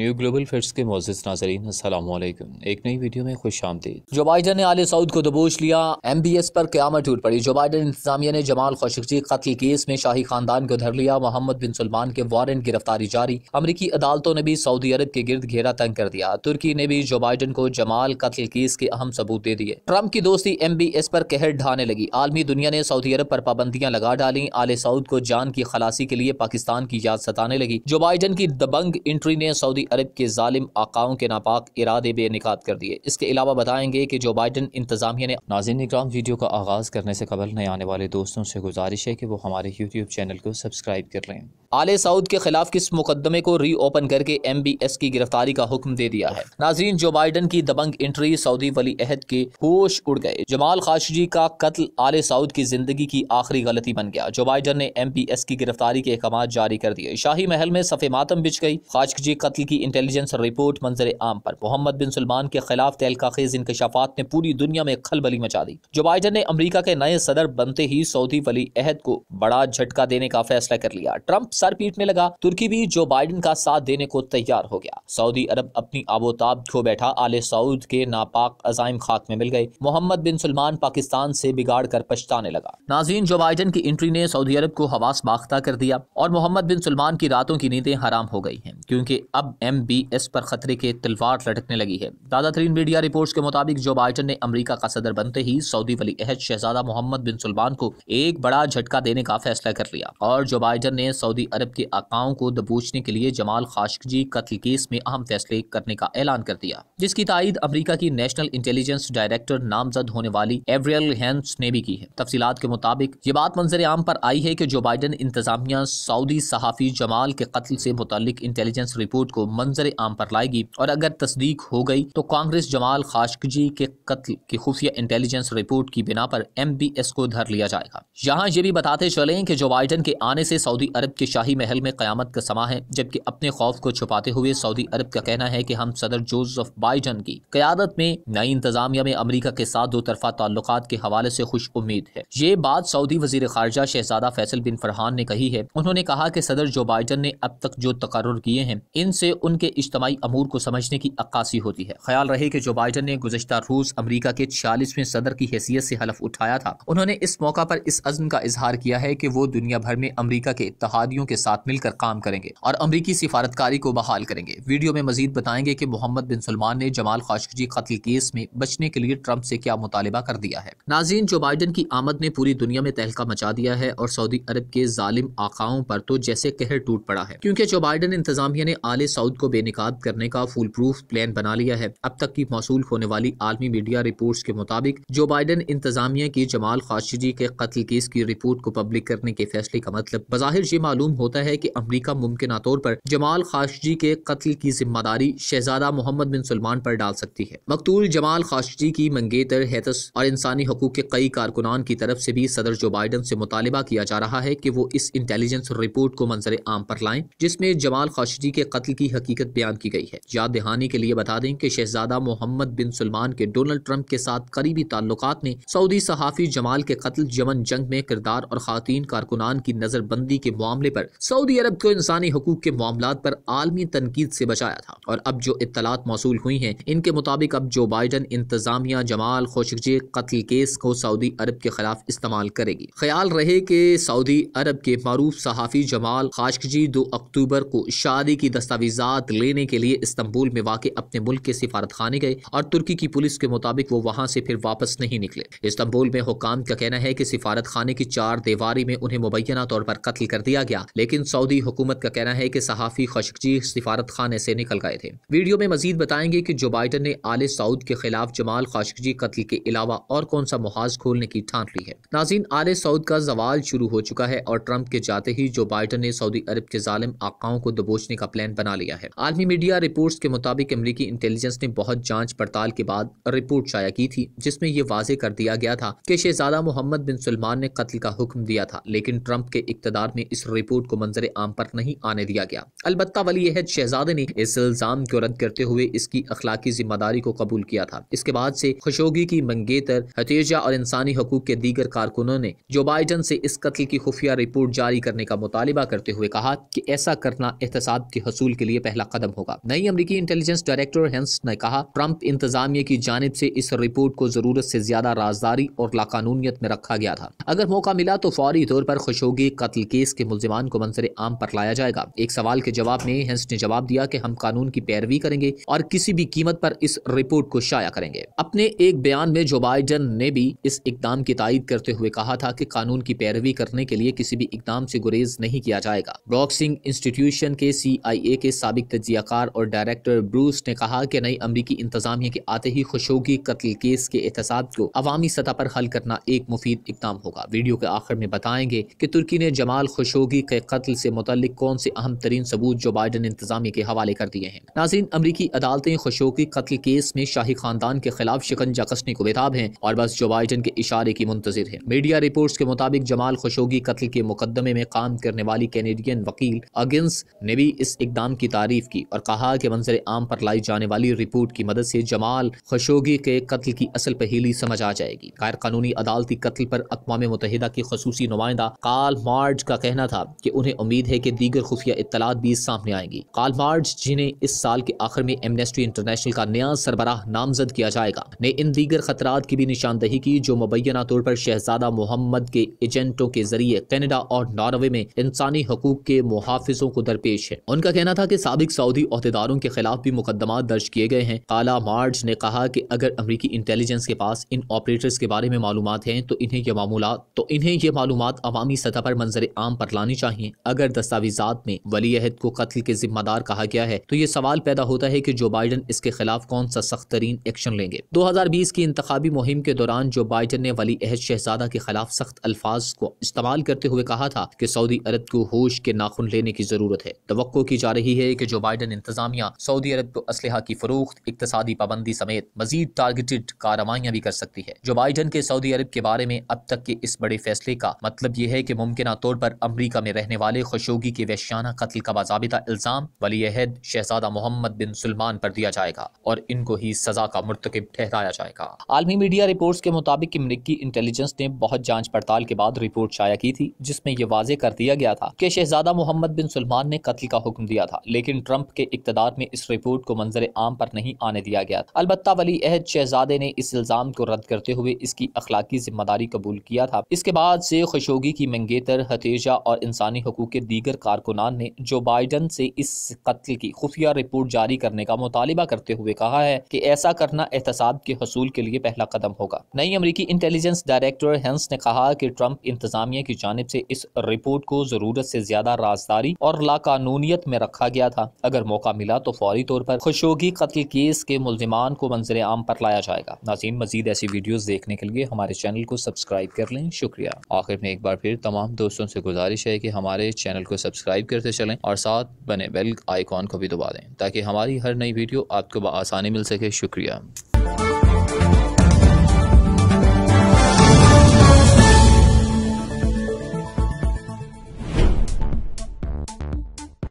new global fits के मोजिस नाजरीन असलम एक नई वीडियो में खुश आमदीद जो बाइडन ने आले सऊद को दबोच लिया एम बी एस पर क्यामत टूट पड़ी जो बाइडन इंतजामिया ने जमाल खशोजी कत्ल केस में शाही खानदान को धर लिया मोहम्मद बिन सलमान के वारंट गिरफ्तारी जारी अमरीकी अदालतों ने भी सऊदी अरब के गिरद घेरा तंग कर दिया तुर्की ने भी जो बाइडन को जमाल कत्ल केस के अहम सबूत दे दिए ट्रंप की दोस्ती एम बी एस पर कहर ढाने लगी आलमी दुनिया ने सऊदी अरब पर पाबंदियां लगा डाली आले सऊद को जान की खलासी के लिए पाकिस्तान की याद सताने लगी जो बाइडन की दबंग इंट्री ने सऊदी अरब के ालिम आकाओं के नापाक इरादे बेनकात कर दिए इसके अलावा बताएंगे कि जो बाइडन इंतजामिया ने नाजिन इक्राम वीडियो का आगाज़ करने से कबल नए आने वाले दोस्तों से गुजारिश है कि वो हमारे यूट्यूब चैनल को सब्सक्राइब कर लें आले सऊद के खिलाफ किस मुकदमे को रीओपन करके एम बी एस की गिरफ्तारी का हुक्म दे दिया है नाजीन जो बाइडन की दबंग एंट्री सऊदी वली अहद के होश उड़ गए जमाल खाशजी का कत्ल आले सऊद की जिंदगी की आखिरी गलती बन गया जो बाइडन ने एम पी एस की गिरफ्तारी के अहकाम जारी कर दिए शाही महल में सफे मातम बिछ गई खाशजी कत्ल की इंटेलिजेंस रिपोर्ट मंजर आम पर मोहम्मद बिन सलमान के खिलाफ तहलका खेज इंकशाफात ने पूरी दुनिया में खलबली मचा दी जो बाइडन ने अमरीका के नए सदर बनते ही सऊदी वली अहद को बड़ा झटका देने का फैसला कर लिया ट्रंप सर पीटने लगा तुर्की भी जो बाइडन का साथ देने को तैयार हो गया सऊदी अरब अपनी आबोताब खो बैठा आले सऊद के नापाक अजाइम खाक में मिल गए मोहम्मद बिन सलमान पाकिस्तान से बिगाड़ कर पछताने लगा नाजीन जो बाइडन की एंट्री ने सऊदी अरब को हवास बाख्ता कर दिया और मोहम्मद बिन सलमान की रातों की नींदें हराम हो गई हैं क्योंकि अब एमबीएस पर खतरे के तलवार लटकने लगी है ताज़ा तरीन मीडिया रिपोर्ट्स के मुताबिक जो बाइडन ने अमरीका का सदर बनते ही सऊदी वली अहद शहजादा मोहम्मद बिन सलमान को एक बड़ा झटका देने का फैसला कर लिया और जो बाइडन ने सऊदी अरब के आकाओं को दबोचने के लिए जमाल खाशजी कत्ल केस में अहम फैसले करने का ऐलान कर दिया जिसकी तायद अमरीका की नेशनल इंटेलिजेंस डायरेक्टर नामजद होने वाली एवरियल हैंस ने भी की है तफसीत के मुताबिक ये बात मंजर आम पर आई है की जो बाइडन इंतजामिया सऊदी सहाफ़ी जमाल के कत्ल से मुतल इंटेलिजेंस रिपोर्ट को मंजर आम पर लाएगी और अगर तस्दीक हो गई तो कांग्रेस जमाल खाशकजी के कत्ल की खुफिया इंटेलिजेंस रिपोर्ट की बिना पर एम बी एस को धर लिया जाएगा यहाँ ये भी बताते चले की जो बाइडन के आने से सऊदी अरब के शाही महल में क्यामत का समा है जबकि अपने खौफ को छुपाते हुए सऊदी अरब का कहना है की हम सदर जोसफ बाइडन की क्यादत में नई इंतजामिया में अमरीका के साथ दो तरफा ताल्लुक के हवाले से खुश उम्मीद है ये बात सऊदी वजीर खारजा शहजादा फैसल बिन फरहान ने कही है उन्होंने कहा कि सदर जो बाइडन ने अब तक जो तकर किए हैं इनसे उनके इज्तमी अमूर को समझने की अक्सी होती है ख्याल रहे कि जो बाइडन ने गुजशत रूस अमरीका के छियालीसवें सदर की हैसियत से हलफ उठाया था उन्होंने इस मौका पर इस अज़म का इजहार किया है कि वो दुनिया भर में अमरीका के इतिहादियों के साथ मिलकर काम करेंगे और अमरीकी सिफारतकारी को बहाल करेंगे वीडियो में मजीद बताएंगे कि मोहम्मद बिन सलमान ने जमाल खाशी कत्ल केस में बचने के लिए ट्रंप से क्या मुतालबा कर दिया है नाजीन जो बाइडन की आमद ने पूरी दुनिया में तहलका मचा दिया है और सऊदी अरब के जालिम आकाओं पर तो जैसे कहर टूट पड़ा है क्योंकि जो बाइडन इंतजामिया ने आले सऊदी दाऊद को बेनकाब करने का फुल प्रूफ प्लान बना लिया है अब तक की मौसू होने वाली आलमी मीडिया रिपोर्ट के मुताबिक जो बाइडन इंतजामिया की जमाल खाशिजी के कत्ल केस की रिपोर्ट को पब्लिक करने के फैसले का मतलब बाहिर ये मालूम होता है की अमरीका मुमकिन तौर पर जमाल खाशजी के कत्ल की जिम्मेदारी शहजादा मोहम्मद बिन सलमान पर डाल सकती है मकतूल जमाल खाशजी की मंगेतर हैतस और इंसानी हकूक के कई कारकुनान की तरफ से भी सदर जो बाइडन से मुतालबा किया जा रहा है कि वो इस इंटेलिजेंस रिपोर्ट को मंजर आम पर लाएं जिसमें जमाल खाशजी के कत्ल की हकीकत बयान की गई है याद दहानी के लिए बता दें कि शहजादा मोहम्मद बिन सलमान के डोनाल्ड ट्रंप के साथ करीबी ताल्लुक ने सऊदी सहाफ़ी जमाल के कत्ल जमन जंग में किरदार और खातन कारकुनान की नज़रबंदी के मामले पर सऊदी अरब को इंसानी हकूक के मामला पर आलमी तनकीद से बचाया था और अब जो इतलात मौसू हुई हैं इनके मुताबिक अब जो बाइडन इंतजामिया जमाल खोशे कत्ल केस को सऊदी अरब के खिलाफ इस्तेमाल करेगी ख्याल रहे कि सऊदी अरब के मरूफ सहाफ़ी जमाल खाशी दो अक्टूबर को शादी की दस्तावेजा साथ लेने के लिए इस्तंबुल में वाक अपने मुल्क के सिफारत खाने गए और तुर्की की पुलिस के मुताबिक वो वहाँ से फिर वापस नहीं निकले इस्तंबुल में हुकाम का कहना है कि सिफारत खाने की चार दीवारी में उन्हें मुबैना तौर पर कत्ल कर दिया गया लेकिन सऊदी हुकूमत का कहना है कि सहाफ़ी खशकजी सिफारत खाने से निकल गए थे वीडियो में मजीद बताएंगे कि जो बाइडन ने आले सऊद के खिलाफ जमाल खाशकजी कत्ल के अलावा और कौन सा मुहाज खोलने की ठान ली है नाजीन आले सऊद का जवाल शुरू हो चुका है और ट्रंप के जाते ही जो बाइडन ने सऊदी अरब के जालिम आकाओं को दबोचने का प्लान बना लिया है है आलमी मीडिया रिपोर्ट्स के मुताबिक अमरीकी इंटेलिजेंस ने बहुत जांच पड़ताल के बाद रिपोर्ट शाया की थी जिसमें ये वाजे कर दिया गया था कि शहजादा मोहम्मद बिन सलमान ने कत्ल का हुक्म दिया था लेकिन ट्रंप के इकतदार में इस रिपोर्ट को मंजर आम पर नहीं आने दिया गया अलबत् वली अहद शहजादे ने इस इल्जाम को रद्द करते हुए इसकी अखलाकी जिम्मेदारी को कबूल किया था इसके बाद से खुशोगी की मंगेतर हतीजा और इंसानी हकूक के दीगर कारकुनों ने जो बाइडन से इस कत्ल की खुफिया रिपोर्ट जारी करने का मुतालबा करते हुए कहा कि ऐसा करना एहतसाब के हसूल के लिए पहला कदम होगा नई अमरीकी इंटेलिजेंस डायरेक्टर हेंस ने कहा ट्रंप इंतजामिया की जानब से इस रिपोर्ट को जरूरत से ज्यादा राजदारी और लाकानूनीत में रखा गया था अगर मौका मिला तो फौरी तौर पर खुशोगी कत्ल केस के मुलजमान को मंजर आम पर लाया जाएगा एक सवाल के जवाब में हेंस ने जवाब दिया कि हम कानून की पैरवी करेंगे और किसी भी कीमत पर इस रिपोर्ट को शाया करेंगे अपने एक बयान में जो बाइडन ने भी इस इकदाम की तायद करते हुए कहा था कि कानून की पैरवी करने के लिए किसी भी इकदाम से गुरेज नहीं किया जाएगा ब्रॉक्सिंग इंस्टीट्यूशन के सी आई ए के सबक सबक तजियाकार और डायरेक्टर ब्रूस ने कहा कि नई अमरीकी इंतजामिया के आते ही खुशोगी कत्ल केस के एहतसाब को अवामी सतह पर हल करना एक मुफीद इकदाम होगा वीडियो के आखिर में बताएंगे कि तुर्की ने जमाल खुशोगी के कत्ल से मुतल कौन से अहम तरीन सबूत जो बाइडन इंतजामिया के हवाले कर दिए हैं नाजीन अमरीकी अदालतें खुशोगी कत्ल केस में शाही खानदान के खिलाफ शिकंजा कसने को बेताब हैं और बस जो बाइडन के इशारे की मुंतजर है मीडिया रिपोर्ट के मुताबिक जमाल खुशोगी कत्ल के मुकदमे में काम करने वाली कैनेडियन वकील अगेंस ने भी इस इकदाम की तारीफ तारीफ की और कहा कि मंजर आम पर लाई जाने वाली रिपोर्ट की मदद से जमाल खशोगी के कत्ल की असल पहेली समझ आ जाएगी गैर कानूनी अदालती कत्ल पर अकवा मुतहदा की खसूसी नुमाइंदा काल मार्ज का कहना था कि उन्हें उम्मीद है कि दीगर खुफिया इतलात भी सामने आएंगी काल मार्ज जिन्हें इस साल के आखिर में एमनेस्ट्री इंटरनेशनल का नया सरबराह नामजद किया जाएगा ने इन दीगर खतरात की भी निशानदही की जो मुबैना तौर पर शहजादा मोहम्मद के एजेंटों के जरिए कैनेडा और नॉर्वे में इंसानी हकूक के मुहाफिजों को दरपेश है उनका कहना था कि सबक मुताबिक सऊदी अहदेदारों के खिलाफ भी मुकदमा दर्ज किए गए हैं काला मार्ज ने कहा कि अगर अमरीकी इंटेलिजेंस के पास इन ऑपरेटर्स के बारे में मालूम हैं तो इन्हें ये मामूला तो इन्हें ये मालूम अवामी सतह पर मंजर आम पर लानी चाहिए अगर दस्तावेजा में वली अहद को कत्ल के जिम्मेदार कहा गया है तो ये सवाल पैदा होता है की जो बाइडन इसके खिलाफ कौन सा सख्त तरीन एक्शन लेंगे दो हजार बीस की इंतबी मुहिम के दौरान जो बाइडन ने वली अहद शहजादा के खिलाफ सख्त अल्फाज को इस्तेमाल करते हुए कहा था की सऊदी अरब को होश के नाखुन लेने की जरूरत है तो की जा रही है कि जो बाइडन इंतजामिया सऊदी अरब को असलहा की फरूख्त इकतदी पाबंदी समेत मजीद टारगेटेड कार्रवाइयाँ भी कर सकती है जो बाइडन के सऊदी अरब के बारे में अब तक के इस बड़े फैसले का मतलब यह है कि मुमकिन तौर पर अमरीका में रहने वाले खुशोगी के वैश्याना कत्ल का बाबा इल्ज़ाम वली अहद शहजादा मोहम्मद बिन सलमान पर दिया जाएगा और इनको ही सजा का मरतकब ठहराया जाएगा आलमी मीडिया रिपोर्ट के मुताबिक अमरीकी इंटेलिजेंस ने बहुत जाँच पड़ताल के बाद रिपोर्ट शाया की थी जिसमें यह वाजे कर दिया गया था की शहजादा मोहम्मद बिन सलमान ने कत्ल का हुक्म दिया था लेकिन लेकिन ट्रंप के इकतदार में इस रिपोर्ट को मंजर आम पर नहीं आने दिया गया था अलबत् वली अहद शहजादे ने इस इल्ज़ाम को रद्द करते हुए इसकी अखलाकी जिम्मेदारी कबूल किया था इसके बाद से खुशोगी की मंगेतर हथेजा और इंसानी हकूक के दीगर कारकुनान ने जो बाइडन से इस कत्ल की खुफिया रिपोर्ट जारी करने का मुतालबा करते हुए कहा है कि ऐसा करना एहतसाब के हसूल के लिए पहला कदम होगा नई अमरीकी इंटेलिजेंस डायरेक्टर हेंस ने कहा कि ट्रंप इंतजामिया की जानब से इस रिपोर्ट को जरूरत से ज्यादा राजदारी और लाकानूनीत में रखा गया था था अगर मौका मिला तो फौरी तौर पर खुशोगी कत्ल केस के मुलजमान को मंजर आम पर लाया जाएगा नाजीन मजीद ऐसी वीडियोज़ देखने के लिए हमारे चैनल को सब्सक्राइब कर लें शुक्रिया आखिर में एक बार फिर तमाम दोस्तों से गुजारिश है कि हमारे चैनल को सब्सक्राइब करते चलें और साथ बने बेल आइकॉन को भी दबा दें ताकि हमारी हर नई वीडियो आपको आसानी मिल सके शुक्रिया